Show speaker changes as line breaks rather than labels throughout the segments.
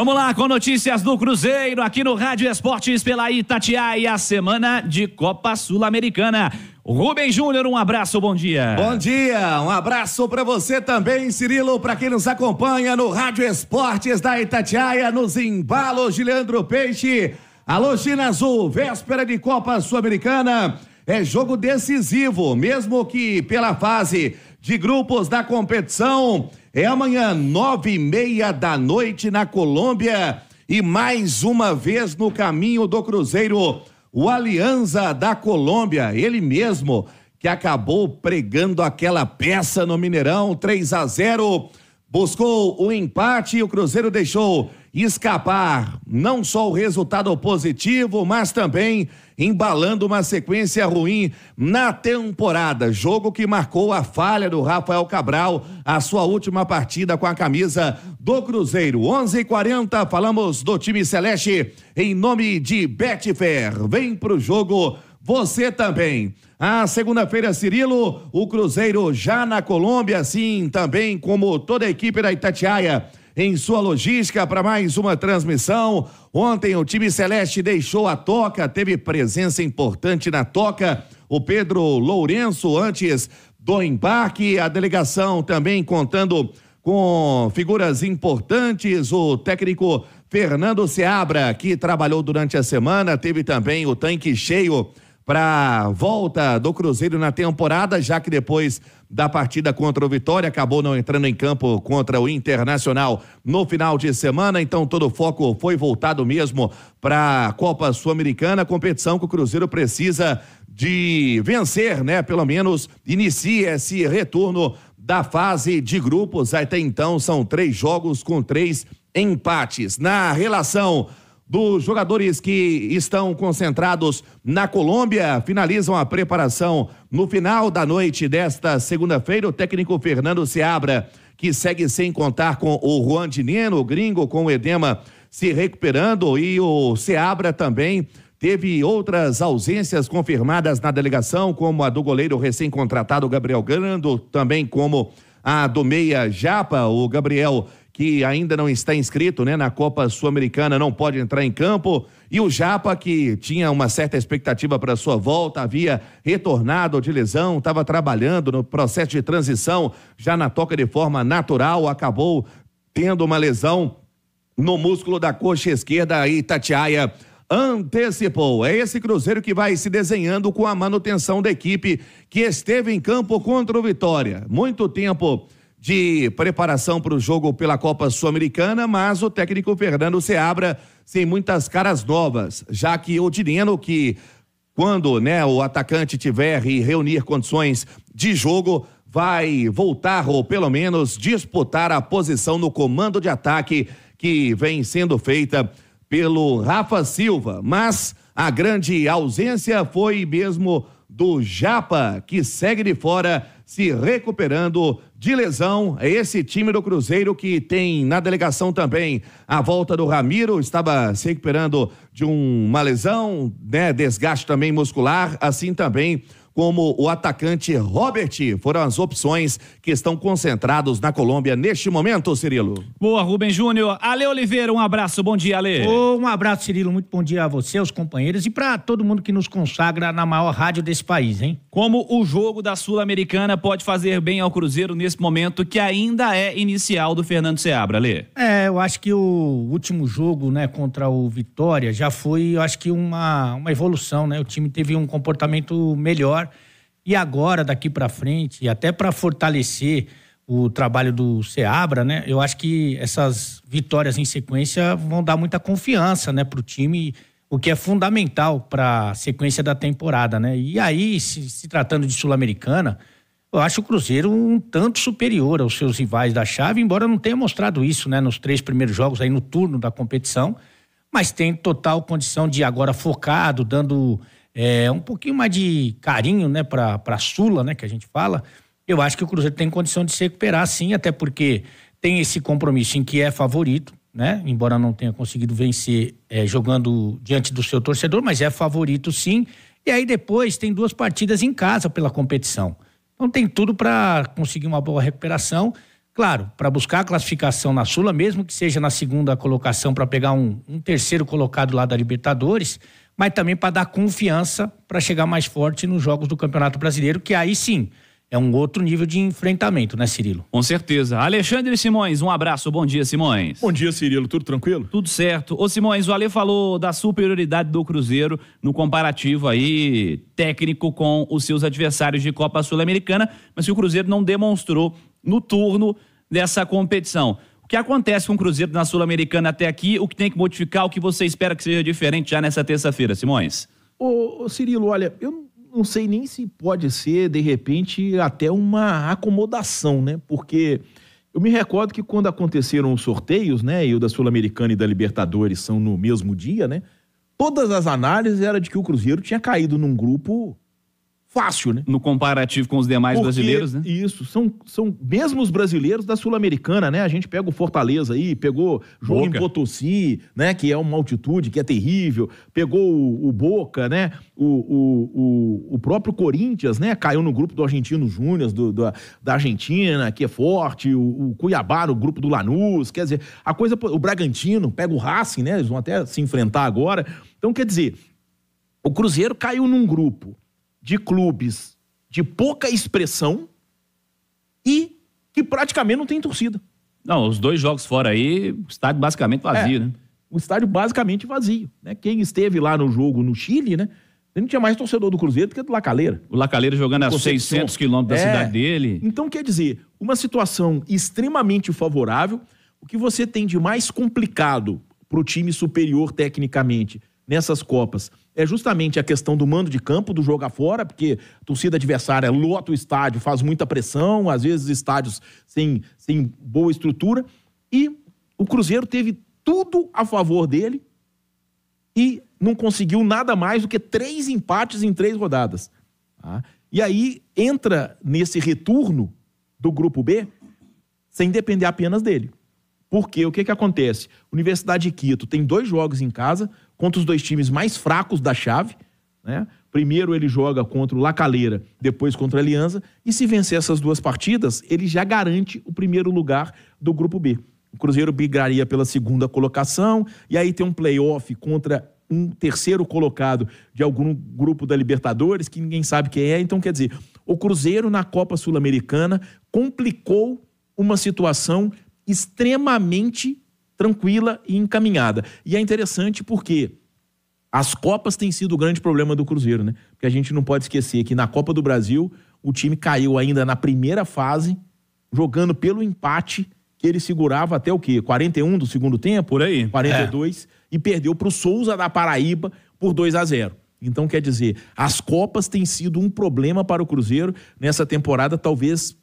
Vamos lá com notícias do Cruzeiro aqui no Rádio Esportes pela Itatiaia, semana de Copa Sul-Americana. Rubem Júnior, um abraço, bom dia. Bom dia,
um abraço para você também, Cirilo, para quem nos acompanha no Rádio Esportes da Itatiaia, nos embalos de Leandro Peixe. Alô, China Azul, véspera de Copa Sul-Americana. É jogo decisivo, mesmo que pela fase de grupos da competição. É amanhã, nove e meia da noite na Colômbia. E mais uma vez no caminho do Cruzeiro, o Alianza da Colômbia, ele mesmo que acabou pregando aquela peça no Mineirão, 3 a 0. Buscou o empate e o Cruzeiro deixou escapar não só o resultado positivo, mas também embalando uma sequência ruim na temporada. Jogo que marcou a falha do Rafael Cabral, a sua última partida com a camisa do Cruzeiro. 11:40 falamos do time celeste em nome de Betfair. Vem pro jogo você também. A segunda-feira, Cirilo, o Cruzeiro já na Colômbia, assim também como toda a equipe da Itatiaia em sua logística para mais uma transmissão. Ontem o time celeste deixou a toca, teve presença importante na toca. O Pedro Lourenço antes do embarque, a delegação também contando com figuras importantes, o técnico Fernando Seabra, que trabalhou durante a semana, teve também o tanque cheio para volta do Cruzeiro na temporada, já que depois da partida contra o Vitória, acabou não entrando em campo contra o Internacional no final de semana, então todo o foco foi voltado mesmo para a Copa Sul-Americana, competição que o Cruzeiro precisa de vencer, né? Pelo menos inicia esse retorno da fase de grupos. Até então são três jogos com três empates. Na relação dos jogadores que estão concentrados na Colômbia finalizam a preparação no final da noite desta segunda-feira. O técnico Fernando Seabra, que segue sem contar com o Juan Dineno, o gringo com o edema, se recuperando, e o Seabra também teve outras ausências confirmadas na delegação, como a do goleiro recém-contratado Gabriel Grando, também como a do meia Japa, o Gabriel que ainda não está inscrito né, na Copa Sul-Americana, não pode entrar em campo. E o Japa, que tinha uma certa expectativa para sua volta, havia retornado de lesão, estava trabalhando no processo de transição, já na toca de forma natural, acabou tendo uma lesão no músculo da coxa esquerda e Tatiaia antecipou. É esse Cruzeiro que vai se desenhando com a manutenção da equipe que esteve em campo contra o Vitória. Muito tempo de preparação para o jogo pela Copa Sul-Americana, mas o técnico Fernando Seabra sem muitas caras novas, já que o Dineno, que quando né, o atacante tiver e reunir condições de jogo, vai voltar ou pelo menos disputar a posição no comando de ataque que vem sendo feita pelo Rafa Silva. Mas a grande ausência foi mesmo do Japa, que segue de fora, se recuperando de lesão. É esse time do Cruzeiro que tem na delegação também a volta do Ramiro, estava se recuperando de um, uma lesão, né? Desgaste também muscular, assim também como o atacante Robert. Foram as opções que estão concentrados na Colômbia neste momento, Cirilo.
Boa, Rubem Júnior. Ale Oliveira, um abraço. Bom dia, Ale. Oh, um abraço, Cirilo. Muito bom dia a você, aos companheiros e para todo mundo que nos consagra na maior rádio desse país, hein? como o jogo
da Sul-Americana pode fazer bem ao Cruzeiro nesse momento que ainda é inicial do Fernando Seabra, Lê?
É, eu acho que o último jogo, né, contra o Vitória já foi, eu acho que uma, uma evolução, né? O time teve um comportamento melhor e agora daqui para frente, e até para fortalecer o trabalho do Seabra, né? Eu acho que essas vitórias em sequência vão dar muita confiança, né, para o time o que é fundamental para a sequência da temporada, né? E aí, se, se tratando de Sul-Americana, eu acho o Cruzeiro um tanto superior aos seus rivais da chave, embora não tenha mostrado isso, né, nos três primeiros jogos aí no turno da competição, mas tem total condição de agora focado, dando é, um pouquinho mais de carinho, né, para para Sula, né, que a gente fala. Eu acho que o Cruzeiro tem condição de se recuperar, sim, até porque tem esse compromisso em que é favorito né? Embora não tenha conseguido vencer é, jogando diante do seu torcedor, mas é favorito sim. E aí depois tem duas partidas em casa pela competição. Então tem tudo para conseguir uma boa recuperação. Claro, para buscar a classificação na Sula, mesmo que seja na segunda colocação, para pegar um, um terceiro colocado lá da Libertadores, mas também para dar confiança para chegar mais forte nos jogos do Campeonato Brasileiro, que aí sim é um outro nível de enfrentamento, né, Cirilo?
Com certeza. Alexandre Simões, um abraço. Bom dia, Simões. Bom dia, Cirilo. Tudo tranquilo? Tudo certo. Ô, Simões, o Ale falou da superioridade do Cruzeiro no comparativo aí técnico com os seus adversários de Copa Sul-Americana, mas que o Cruzeiro não demonstrou no turno dessa competição. O que acontece com o Cruzeiro na Sul-Americana até aqui? O que tem que modificar? O que você espera que seja diferente já nessa terça-feira, Simões?
Ô, ô Cirilo, olha, eu não não sei nem se pode ser, de repente, até uma acomodação, né? Porque eu me recordo que quando aconteceram os sorteios, né? E o da Sul-Americana e da Libertadores são no mesmo dia, né? Todas as análises era de que o Cruzeiro tinha caído num grupo Fácil,
né? No comparativo com os
demais Porque, brasileiros, né? Isso, são, são mesmo os brasileiros da Sul-Americana, né? A gente pega o Fortaleza aí, pegou jogo Boca. em Potosí, né? Que é uma altitude que é terrível, pegou o, o Boca, né? O, o, o, o, próprio Corinthians, né? Caiu no grupo do Argentino Júnior, da, da Argentina, que é forte, o, o Cuiabá no grupo do Lanús, quer dizer, a coisa. O Bragantino pega o Racing, né? Eles vão até se enfrentar agora. Então, quer dizer, o Cruzeiro caiu num grupo de clubes de pouca expressão e que praticamente não tem torcida. Não, os dois jogos fora aí, o estádio basicamente é, vazio, é, né? O estádio basicamente vazio. Né? Quem esteve lá no jogo no Chile, né? Ele não tinha mais torcedor do Cruzeiro do que do Lacaleira.
O Lacaleira jogando a 600 quilômetros da é. cidade dele.
Então, quer dizer, uma situação extremamente favorável. O que você tem de mais complicado para o time superior tecnicamente nessas Copas é justamente a questão do mando de campo, do jogo afora, porque a torcida adversária lota o estádio, faz muita pressão, às vezes estádios sem, sem boa estrutura. E o Cruzeiro teve tudo a favor dele e não conseguiu nada mais do que três empates em três rodadas. Tá? E aí entra nesse retorno do grupo B sem depender apenas dele. Porque o que, que acontece? Universidade de Quito tem dois jogos em casa contra os dois times mais fracos da chave. Né? Primeiro ele joga contra o Lacaleira, depois contra a Alianza. E se vencer essas duas partidas, ele já garante o primeiro lugar do Grupo B. O Cruzeiro brigaria pela segunda colocação, e aí tem um playoff contra um terceiro colocado de algum grupo da Libertadores, que ninguém sabe quem é. Então, quer dizer, o Cruzeiro na Copa Sul-Americana complicou uma situação extremamente tranquila e encaminhada. E é interessante porque as Copas têm sido o grande problema do Cruzeiro, né? Porque a gente não pode esquecer que na Copa do Brasil o time caiu ainda na primeira fase, jogando pelo empate que ele segurava até o quê? 41 do segundo tempo? Por aí. 42. É. E perdeu para o Souza da Paraíba por 2 a 0. Então, quer dizer, as Copas têm sido um problema para o Cruzeiro nessa temporada, talvez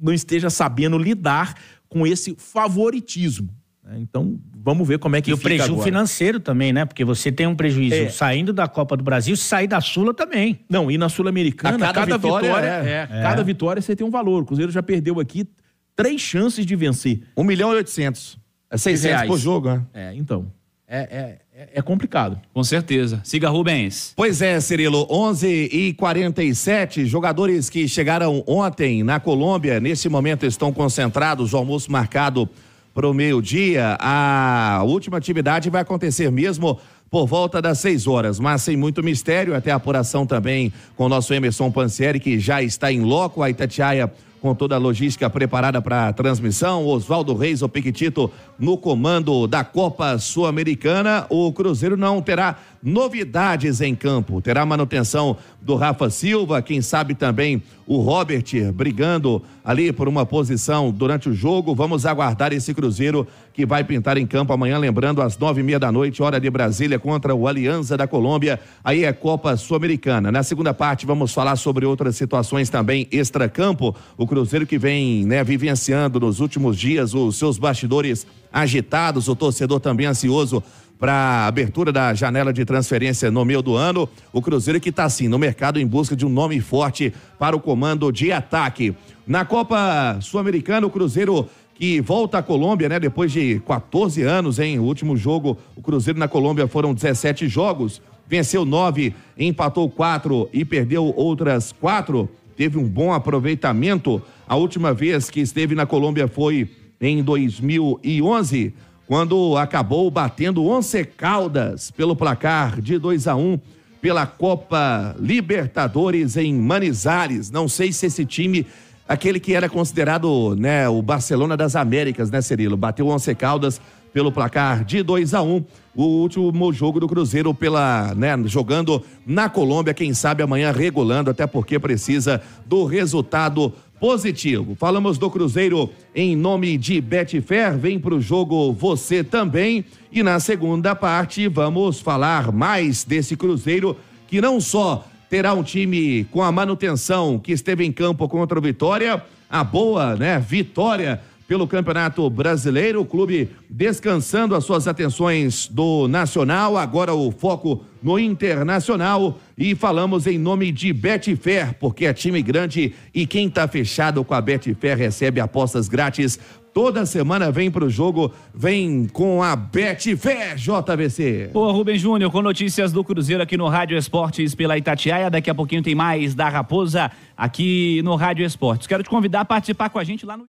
não esteja sabendo lidar com esse favoritismo. Né? Então, vamos
ver como é que e fica. E o prejuízo agora. financeiro também, né? Porque você tem um prejuízo é. saindo da Copa do Brasil, sair da Sula também. Não, e na Sul-Americana, cada, cada, vitória, vitória é, é. cada é.
vitória você tem um valor. O Cruzeiro já perdeu aqui três chances de vencer. 1 milhão e 800. É 600 reais. por jogo, né? É, então. É, é. É, é
complicado. Com certeza. Siga Rubens. Pois é, Cirilo,
11 e 47 jogadores que chegaram ontem na Colômbia, nesse momento estão concentrados, o almoço marcado para o meio-dia. A última atividade vai acontecer mesmo por volta das 6 horas, mas sem muito mistério, até a apuração também com o nosso Emerson Pancieri, que já está em loco, a Itatiaia com toda a logística preparada para a transmissão. Oswaldo Reis, o Piquitito, no comando da Copa Sul-Americana. O Cruzeiro não terá novidades em campo. Terá manutenção do Rafa Silva, quem sabe também o Robert brigando ali por uma posição durante o jogo. Vamos aguardar esse Cruzeiro que vai pintar em campo amanhã, lembrando, às nove e meia da noite, hora de Brasília, contra o Alianza da Colômbia. Aí é Copa Sul-Americana. Na segunda parte, vamos falar sobre outras situações também extracampo. O Cruzeiro que vem né, vivenciando nos últimos dias os seus bastidores agitados, o torcedor também ansioso para a abertura da janela de transferência no meio do ano. O Cruzeiro que está assim no mercado em busca de um nome forte para o comando de ataque. Na Copa Sul-Americana, o Cruzeiro que volta à Colômbia, né? Depois de 14 anos, hein? O último jogo, o Cruzeiro na Colômbia foram 17 jogos, venceu 9, empatou 4 e perdeu outras 4. Teve um bom aproveitamento. A última vez que esteve na Colômbia foi em 2011 quando acabou batendo Once Caldas pelo placar de 2 a 1 pela Copa Libertadores em Manizales. Não sei se esse time, aquele que era considerado né, o Barcelona das Américas, né, Cirilo? Bateu Once Caldas pelo placar de 2 a 1 o último jogo do Cruzeiro pela, né, jogando na Colômbia, quem sabe amanhã regulando, até porque precisa do resultado positivo. Falamos do Cruzeiro em nome de Betfair, vem para o jogo você também. E na segunda parte vamos falar mais desse Cruzeiro que não só terá um time com a manutenção que esteve em campo contra o Vitória, a boa, né, vitória pelo Campeonato Brasileiro. O clube descansando as suas atenções do Nacional, agora o foco no Internacional. E falamos em nome de Betfair, porque é time grande e quem está fechado com a Betfair recebe apostas grátis. Toda semana vem pro jogo, vem com a
Betfair JVC. Ô Rubem Júnior, com notícias do Cruzeiro aqui no Rádio Esportes pela Itatiaia. Daqui a pouquinho tem mais da Raposa aqui no Rádio Esportes. Quero te convidar a participar com a gente lá no